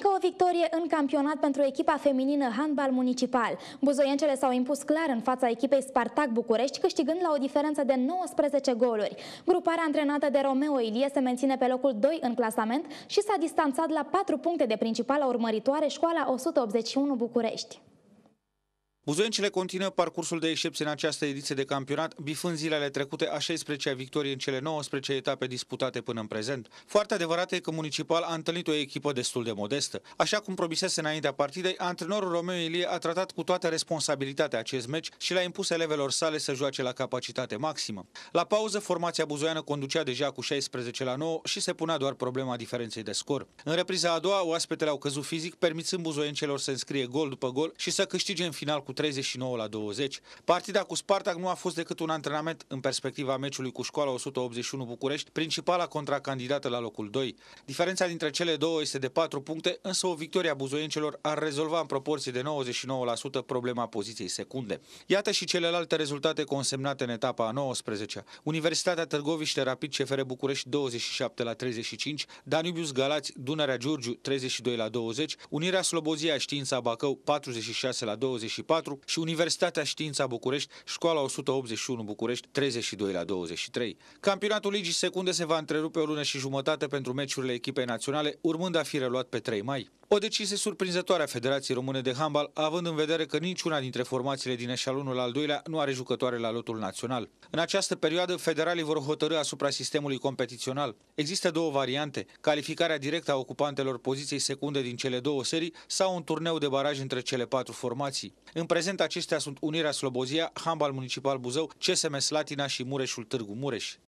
încă o victorie în campionat pentru echipa feminină handbal municipal. Buzoiencele s-au impus clar în fața echipei Spartac București, câștigând la o diferență de 19 goluri. Gruparea antrenată de Romeo Ilie se menține pe locul 2 în clasament și s-a distanțat la 4 puncte de principala urmăritoare școala 181 București. Buzoiencile continuă parcursul de excepție în această ediție de campionat, bifând zilele trecute a 16-a victorie în cele 19 etape disputate până în prezent. Foarte adevărat e că Municipal a întâlnit o echipă destul de modestă. Așa cum promisese înaintea partidei, antrenorul Romeo Ilie a tratat cu toată responsabilitatea acest meci și l-a impus elevelor sale să joace la capacitate maximă. La pauză, formația buzoiană conducea deja cu 16 la 9 și se punea doar problema diferenței de scor. În repriza a doua, oaspetele au căzut fizic, permițând buzoiencelor să înscrie gol după gol și să câștige în final cu 39 la 20. Partida cu Spartak nu a fost decât un antrenament în perspectiva meciului cu școala 181 București, principala contracandidată la locul 2. Diferența dintre cele două este de 4 puncte, însă o victorie a buzoiencelor ar rezolva în proporție de 99% problema poziției secunde. Iată și celelalte rezultate consemnate în etapa a 19 Universitatea Târgoviște Rapid CFR București 27 la 35, Danubius Galați Dunărea Giurgiu 32 la 20, Unirea Slobozia Știința Bacău 46 la 24, 4 și Universitatea Știința București, Școala 181 București, 32 la 23. Campionatul Ligii Secunde se va întrerupe o lună și jumătate pentru meciurile echipei naționale, urmând a fi reluat pe 3 mai. O decizie surprinzătoare a Federației Române de Handbal, având în vedere că niciuna dintre formațiile din eșalonul al doilea nu are jucătoare la lotul național. În această perioadă, federalii vor hotărâ asupra sistemului competițional. Există două variante, calificarea directă a ocupantelor poziției secunde din cele două serii sau un turneu de baraj între cele patru formații. În prezent, acestea sunt Unirea Slobozia, Handbal Municipal Buzău, CSM Slatina și Mureșul Târgu Mureș.